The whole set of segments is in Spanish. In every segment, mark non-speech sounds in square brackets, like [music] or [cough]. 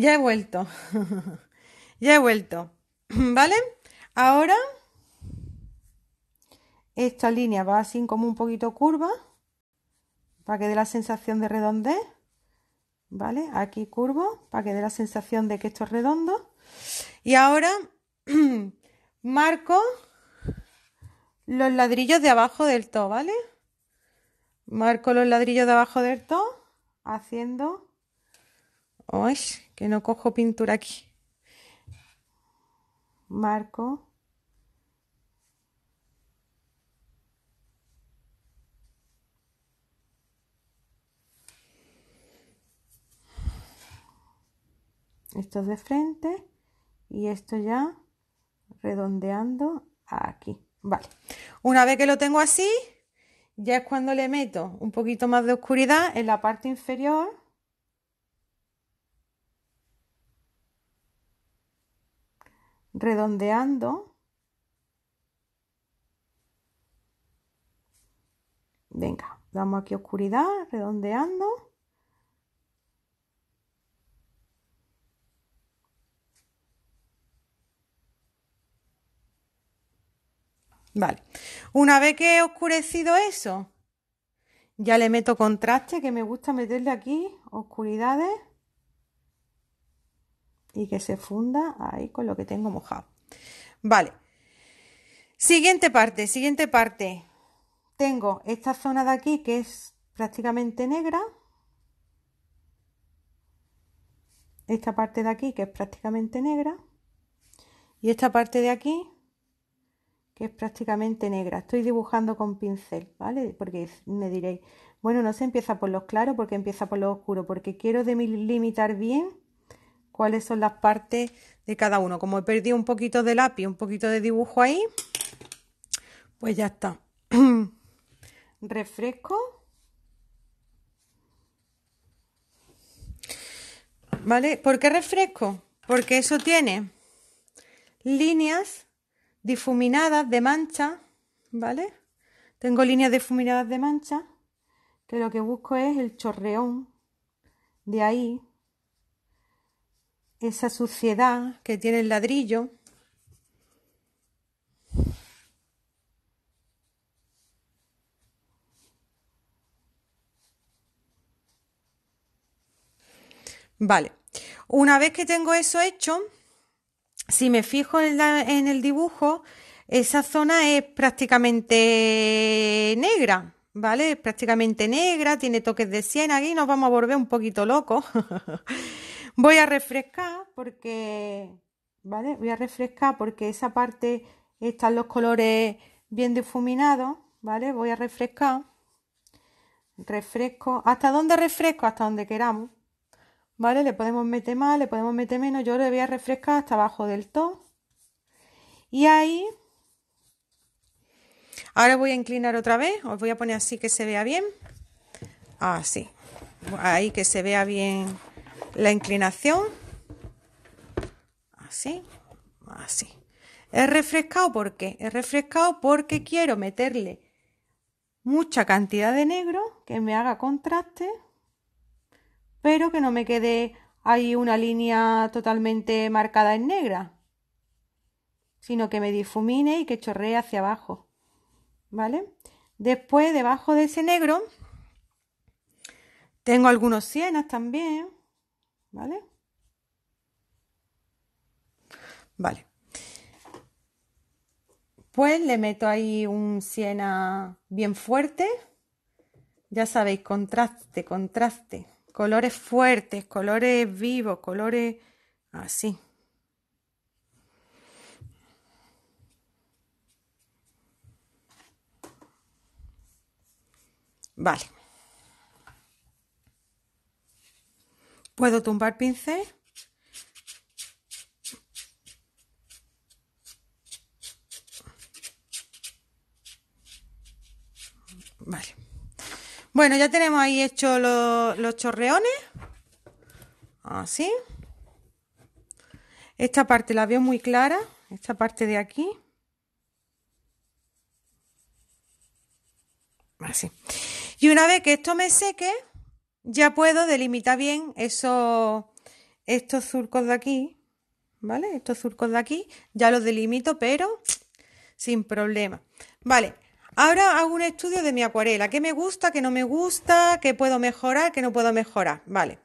Ya he vuelto. [laughs] ya he vuelto. [clears throat] ¿Vale? Ahora esta línea va así como un poquito curva para que dé la sensación de redondez. ¿Vale? Aquí curvo para que dé la sensación de que esto es redondo. Y ahora [clears throat] marco los ladrillos de abajo del todo, ¿vale? Marco los ladrillos de abajo del todo haciendo... ¡Uy! que no cojo pintura aquí. Marco. Esto de frente y esto ya redondeando aquí. Vale. Una vez que lo tengo así, ya es cuando le meto un poquito más de oscuridad en la parte inferior redondeando. Venga, damos aquí oscuridad, redondeando. Vale, una vez que he oscurecido eso, ya le meto contraste, que me gusta meterle aquí oscuridades y que se funda ahí con lo que tengo mojado. Vale. Siguiente parte, siguiente parte. Tengo esta zona de aquí que es prácticamente negra. Esta parte de aquí que es prácticamente negra. Y esta parte de aquí que es prácticamente negra. Estoy dibujando con pincel, ¿vale? Porque me diréis, bueno, no se empieza por los claros porque empieza por los oscuros, porque quiero delimitar bien cuáles son las partes de cada uno. Como he perdido un poquito de lápiz, un poquito de dibujo ahí, pues ya está. [clears throat] Refresco. ¿Vale? ¿Por qué refresco? Porque eso tiene líneas difuminadas de mancha, ¿vale? Tengo líneas difuminadas de mancha, que lo que busco es el chorreón de ahí, esa suciedad que tiene el ladrillo. Vale, una vez que tengo eso hecho, si me fijo en, el dibujo, esa zona es prácticamente negra, ¿vale? Es prácticamente negra, tiene toques de siena, aquí nos vamos a volver un poquito locos. [laughs] Voy a refrescar porque, ¿vale? Voy a refrescar porque esa parte están los colores bien difuminados, ¿vale? Voy a refrescar. Refresco. ¿Hasta dónde refresco? Hasta donde queramos. ¿Vale? Le podemos meter más, le podemos meter menos. Yo le voy a refrescar hasta abajo del todo. Y ahí... Ahora voy a inclinar otra vez. Os voy a poner así que se vea bien. Así. Ah, ahí que se vea bien la inclinación, así, así. He refrescado porque he refrescado porque quiero meterle mucha cantidad de negro que me haga contraste, pero que no me quede ahí una línea totalmente marcada en negra, sino que me difumine y que chorree hacia abajo. ¿Vale? Después, debajo de ese negro, tengo algunos sienas también. ¿Vale? Vale. Pues le meto ahí un siena bien fuerte. Ya sabéis, contraste, contraste. Colores fuertes, colores vivos, colores así. Vale. Puedo tumbar pincel. Vale. Bueno, ya tenemos ahí hecho los, los chorreones. Así. Esta parte la veo muy clara. Esta parte de aquí. Así. Y una vez que esto me seque, ya puedo delimitar bien esos, estos surcos de aquí, ¿vale? Estos surcos de aquí, ya los delimito, pero sin problema. Vale, ahora hago un estudio de mi acuarela. ¿Qué me gusta, qué no me gusta, qué puedo mejorar, qué no puedo mejorar? Vale,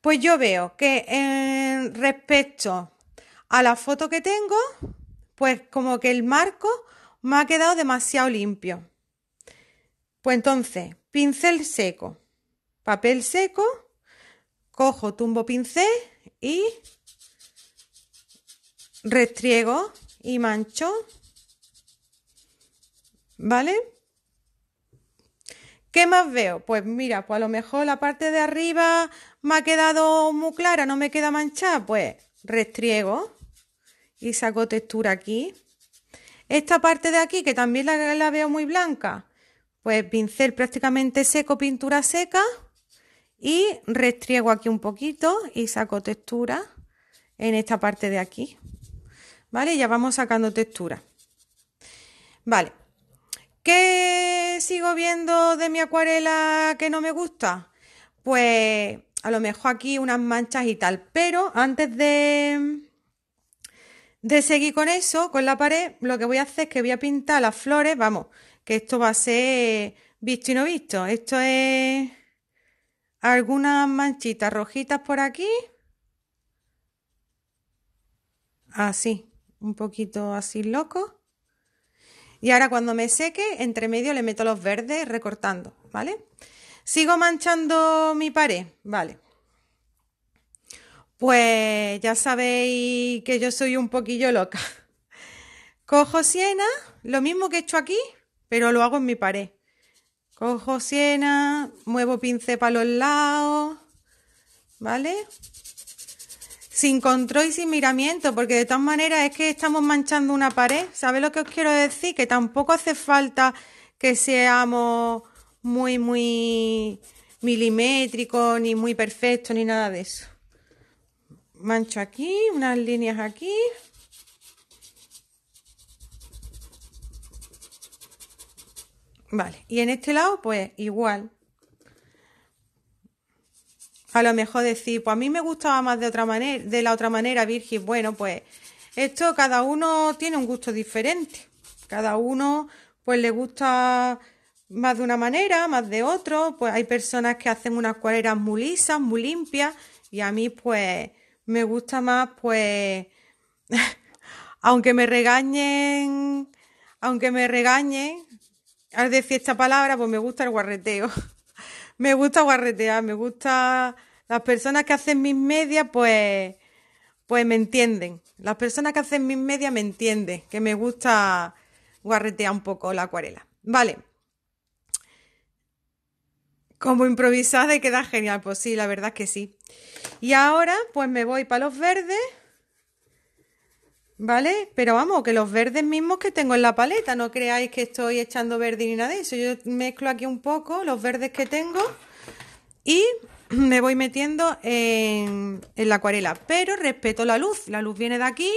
pues yo veo que en eh, respecto a la foto que tengo, pues como que el marco me ha quedado demasiado limpio. Pues entonces, pincel seco papel seco, cojo, tumbo pincel y restriego y mancho. ¿Vale? ¿Qué más veo? Pues mira, pues a lo mejor la parte de arriba me ha quedado muy clara, no me queda manchada. Pues restriego y saco textura aquí. Esta parte de aquí, que también la, la veo muy blanca, pues pincel prácticamente seco, pintura seca y restriego aquí un poquito y saco textura en esta parte de aquí. ¿Vale? Ya vamos sacando textura. Vale. ¿Qué sigo viendo de mi acuarela que no me gusta? Pues a lo mejor aquí unas manchas y tal. Pero antes de, de seguir con eso, con la pared, lo que voy a hacer es que voy a pintar las flores. Vamos, que esto va a ser visto y no visto. Esto es algunas manchitas rojitas por aquí. Así, ah, un poquito así loco. Y ahora cuando me seque, entre medio le meto los verdes recortando, ¿vale? Sigo manchando mi pared, ¿vale? Pues ya sabéis que yo soy un poquillo loca. [laughs] Cojo siena, lo mismo que he hecho aquí, pero lo hago en mi pared. Cojo siena, muevo pincel para los lados, ¿vale? Sin control y sin miramiento, porque de todas maneras es que estamos manchando una pared. ¿Sabes lo que os quiero decir? Que tampoco hace falta que seamos muy, muy milimétricos, ni muy perfectos, ni nada de eso. Mancho aquí, unas líneas aquí. Vale, y en este lado, pues igual. A lo mejor decir, pues a mí me gustaba más de otra manera, de la otra manera, Virgin. Bueno, pues esto cada uno tiene un gusto diferente. Cada uno, pues le gusta más de una manera, más de otro. Pues hay personas que hacen unas cuareras muy lisas, muy limpias. Y a mí, pues, me gusta más, pues, [laughs] aunque me regañen, aunque me regañen, al decir esta palabra, pues me gusta el guarreteo. [laughs] me gusta guarretear, me gusta. Las personas que hacen mis medias, pues, pues me entienden. Las personas que hacen mis medias me entienden, que me gusta guarretear un poco la acuarela. Vale. Como improvisada y queda genial, pues sí, la verdad es que sí. Y ahora, pues me voy para los verdes ¿Vale? Pero vamos, que los verdes mismos que tengo en la paleta, no creáis que estoy echando verde ni nada de eso. Yo mezclo aquí un poco los verdes que tengo y [clears throat] me voy metiendo en, la acuarela. Pero respeto la luz, la luz viene de aquí,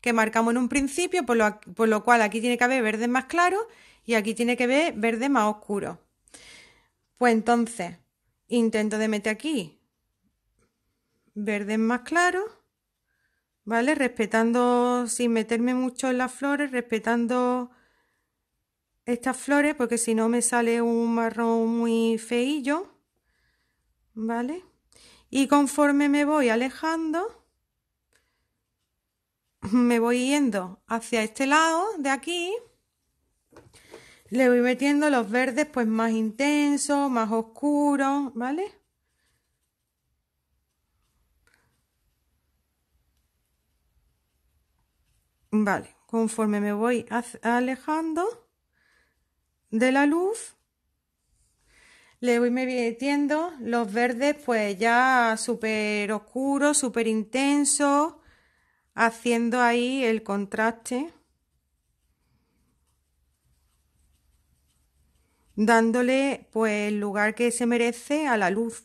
que marcamos en un principio, por lo, por lo cual aquí tiene que haber verdes más claros y aquí tiene que haber verdes más oscuro. Pues entonces, intento de meter aquí verdes más claros ¿vale? Respetando, sin meterme mucho en las flores, respetando estas flores, porque si no me sale un marrón muy feillo, ¿vale? Y conforme me voy alejando, [clears throat] me voy yendo hacia este lado de aquí, le voy metiendo los verdes pues más intensos, más oscuros, ¿vale? Vale, conforme me voy alejando de la luz, le voy metiendo los verdes pues ya súper oscuros, súper intensos, haciendo ahí el contraste. dándole pues el lugar que se merece a la luz.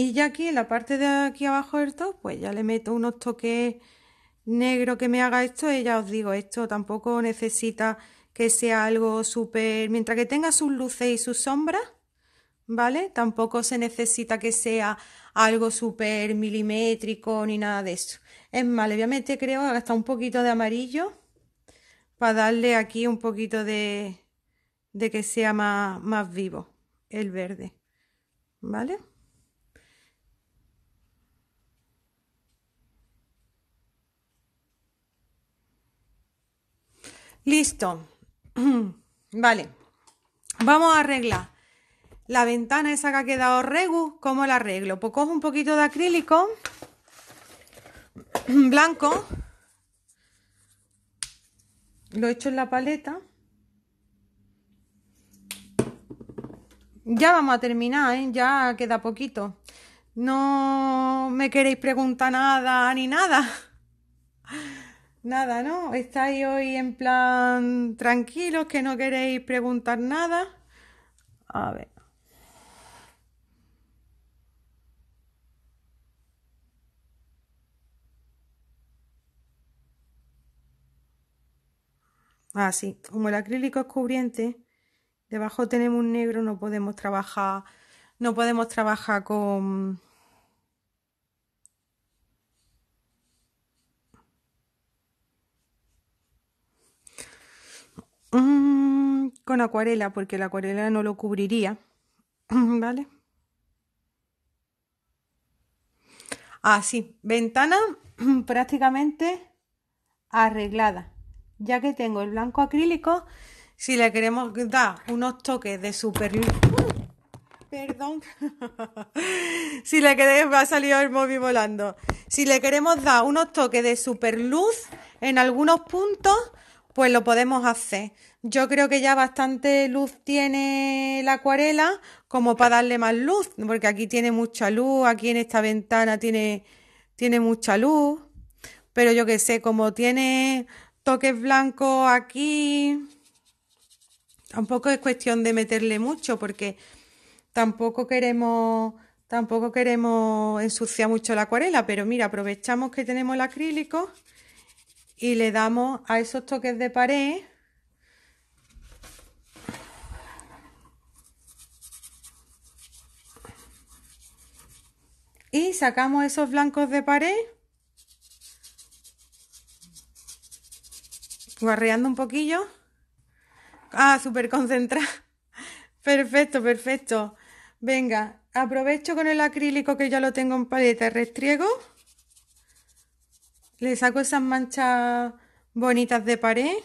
Y ya aquí, en la parte de aquí abajo del top, pues ya le meto unos toques negro que me haga esto. Y ya os digo, esto tampoco necesita que sea algo súper... Mientras que tenga sus luces y sus sombras, ¿vale? Tampoco se necesita que sea algo súper milimétrico ni nada de eso. Es más, le creo a meter, creo, hasta un poquito de amarillo para darle aquí un poquito de, de que sea más, más vivo el verde, ¿vale? Listo. [clears throat] Vale. Vamos a arreglar. La ventana esa que ha quedado regu, ¿cómo la arreglo? Pues cojo un poquito de acrílico [clears throat] blanco. Lo echo en la paleta. Ya vamos a terminar, ¿eh? ya queda poquito. No me queréis preguntar nada ni nada. [laughs] Nada, ¿no? Estáis hoy en plan tranquilos, que no queréis preguntar nada. A ver. Ah, sí. Como el acrílico es cubriente, debajo tenemos un negro, no podemos trabajar, no podemos trabajar con Mm, con acuarela, porque la acuarela no lo cubriría. [clears throat] ¿Vale? Ah, Ventana [clears throat] prácticamente arreglada. Ya que tengo el blanco acrílico, si le queremos dar unos toques de super... ¡uh! Perdón. [laughs] si le queremos, ha salido el móvil volando. Si le queremos dar unos toques de super luz en algunos puntos, pues lo podemos hacer. Yo creo que ya bastante luz tiene la acuarela como para darle más luz, porque aquí tiene mucha luz, aquí en esta ventana tiene, tiene mucha luz, pero yo que sé, como tiene toques blancos aquí, tampoco es cuestión de meterle mucho, porque tampoco queremos tampoco queremos ensuciar mucho la acuarela, pero mira, aprovechamos que tenemos el acrílico y le damos a esos toques de pared y sacamos esos blancos de pared guarreando un poquillo ah, súper concentrado. [laughs] perfecto, perfecto venga, aprovecho con el acrílico que ya lo tengo en paleta restriego le saco esas manchas bonitas de pared.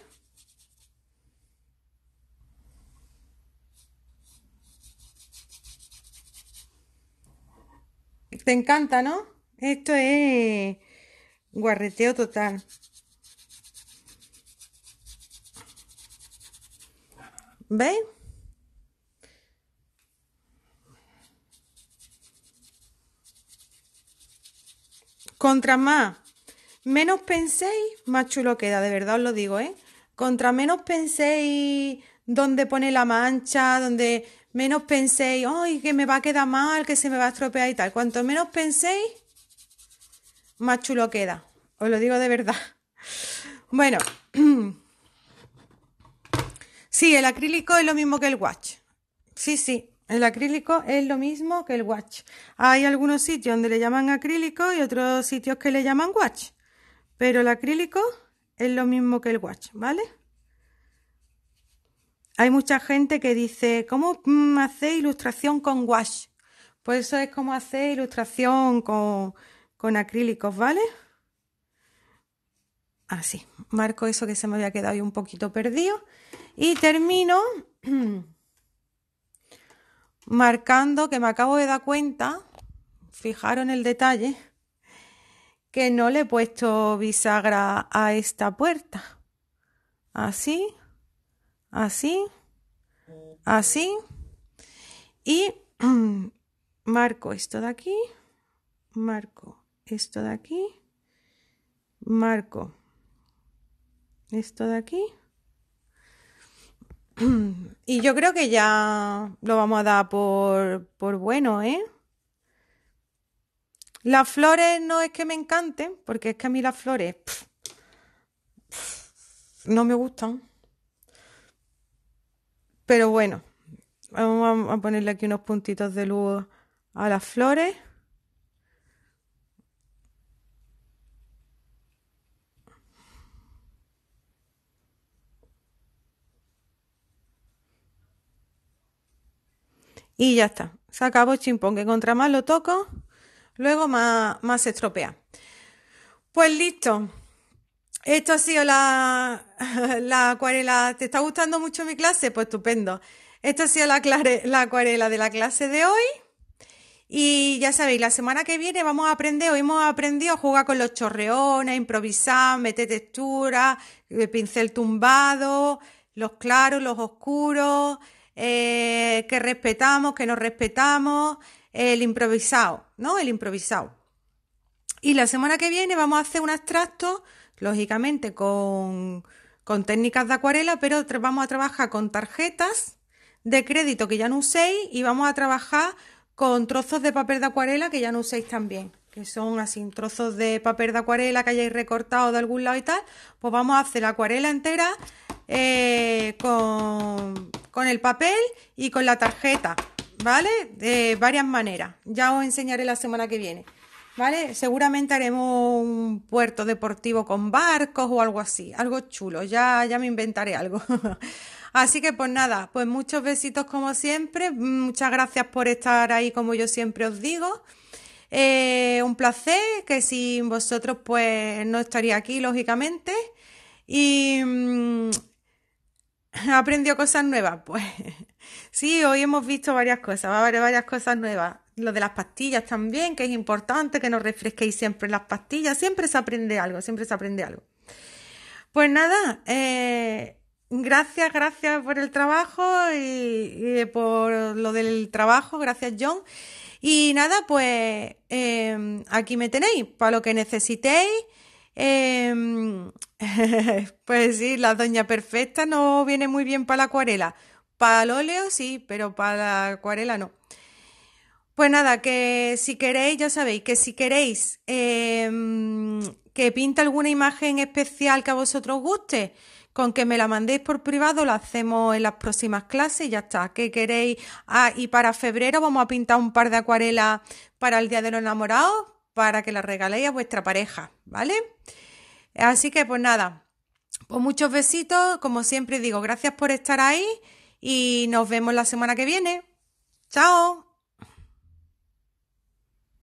Te encanta, ¿no? Esto es guarreteo total. ¿Veis? Contra más Menos penséis, más chulo queda, de verdad os lo digo, ¿eh? Contra menos penséis dónde pone la mancha, donde menos penséis, ay, que me va a quedar mal, que se me va a estropear y tal. Cuanto menos penséis, más chulo queda. Os lo digo de verdad. [laughs] Bueno, [clears throat] sí, el acrílico es lo mismo que el watch. Sí, sí, el acrílico es lo mismo que el watch. Hay algunos sitios donde le llaman acrílico y otros sitios que le llaman watch. Pero el acrílico es lo mismo que el watch, ¿vale? Hay mucha gente que dice, ¿cómo mm, hacer hace ilustración con wash? Pues eso es como hacer ilustración con, con acrílicos, ¿vale? Así, marco eso que se me había quedado ahí un poquito perdido. Y termino [clears throat] marcando que me acabo de dar cuenta, fijaron el detalle, que no le he puesto bisagra a esta puerta. Así, así, así. Y [clears throat] marco esto de aquí, marco esto de aquí, marco esto de aquí. [clears throat] Y yo creo que ya lo vamos a dar por, por bueno, ¿eh? Las flores no es que me encanten, porque es que a mí las flores no me gustan. Pero bueno, vamos a ponerle aquí unos puntitos de luz a las flores. Y ya está. Se acabó chimpón, que contra más lo toco, luego más, más estropea. Pues listo. Esto ha sido la, [laughs] la acuarela. ¿Te está gustando mucho mi clase? Pues estupendo. esto ha sido la, la acuarela de la clase de hoy. Y ya sabéis, la semana que viene vamos a aprender, hoy hemos aprendido a jugar con los chorreones, improvisar, meter textura, eh, pincel tumbado, los claros, los oscuros, eh, que respetamos, que nos respetamos el improvisado, ¿no? El improvisado. Y la semana que viene vamos a hacer un abstracto, lógicamente con, técnicas de acuarela, pero vamos a trabajar con tarjetas de crédito que ya no uséis y vamos a trabajar con trozos de papel de acuarela que ya no uséis también, que son así trozos de papel de acuarela que hayáis recortado de algún lado y tal, pues vamos a hacer la acuarela entera eh, con, con el papel y con la tarjeta. ¿vale? De varias maneras. Ya os enseñaré la semana que viene. ¿Vale? Seguramente haremos un puerto deportivo con barcos o algo así, algo chulo, ya, ya me inventaré algo. [laughs] así que pues nada, pues muchos besitos como siempre, muchas gracias por estar ahí como yo siempre os digo. Eh, un placer, que sin vosotros pues no estaría aquí lógicamente. Y mm, [laughs] aprendió cosas nuevas? Pues [laughs] sí, hoy hemos visto varias cosas, va a varias cosas nuevas. Lo de las pastillas también, que es importante que nos refresquéis siempre las pastillas, siempre se aprende algo, siempre se aprende algo. Pues nada, eh, gracias, gracias por el trabajo y, por lo del trabajo, gracias John. Y nada, pues eh, aquí me tenéis para lo que necesitéis. Em, [laughs] pues sí, la doña perfecta no viene muy bien para la acuarela. Para el óleo sí, pero para la acuarela no. Pues nada, que si queréis, ya sabéis, que si queréis em, que pinta alguna imagen especial que a vosotros guste, con que me la mandéis por privado, la hacemos en las próximas clases ya está. ¿Qué queréis? Ah, y para febrero vamos a pintar un par de acuarelas para el Día de los Enamorados, para que la regaléis a vuestra pareja, ¿vale? Así que pues nada, pues muchos besitos, como siempre digo, gracias por estar ahí y nos vemos la semana que viene. ¡Chao!